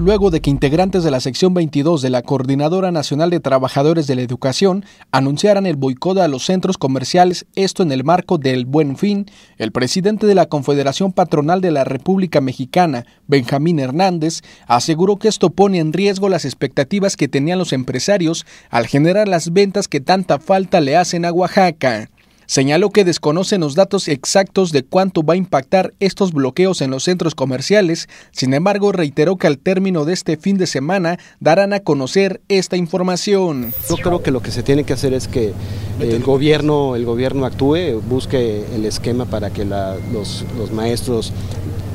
luego de que integrantes de la sección 22 de la Coordinadora Nacional de Trabajadores de la Educación anunciaran el boicot a los centros comerciales, esto en el marco del Buen Fin, el presidente de la Confederación Patronal de la República Mexicana, Benjamín Hernández, aseguró que esto pone en riesgo las expectativas que tenían los empresarios al generar las ventas que tanta falta le hacen a Oaxaca. Señaló que desconocen los datos exactos de cuánto va a impactar estos bloqueos en los centros comerciales, sin embargo reiteró que al término de este fin de semana darán a conocer esta información. Yo creo que lo que se tiene que hacer es que el gobierno, el gobierno actúe, busque el esquema para que los maestros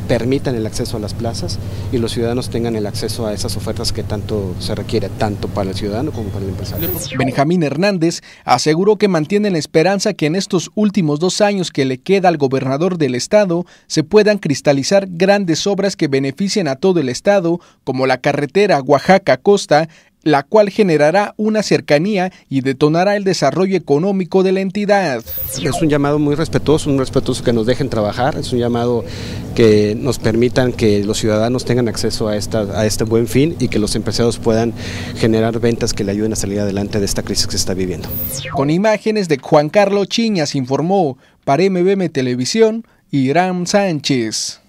permitan el acceso a las plazas y los ciudadanos tengan el acceso a esas ofertas que tanto se requiere, tanto para el ciudadano como para el empresario. Benjamín Hernández aseguró que mantiene la esperanza que en estos últimos dos años que le queda al gobernador del estado se puedan cristalizar grandes obras que beneficien a todo el estado, como la carretera Oaxaca-Costa, la cual generará una cercanía y detonará el desarrollo económico de la entidad. Es un llamado muy respetuoso, un respetuoso que nos dejen trabajar, es un llamado que nos permitan que los ciudadanos tengan acceso a, esta, a este buen fin y que los empresarios puedan generar ventas que le ayuden a salir adelante de esta crisis que se está viviendo. Con imágenes de Juan Carlos Chiñas informó para MBM Televisión, Irán Sánchez.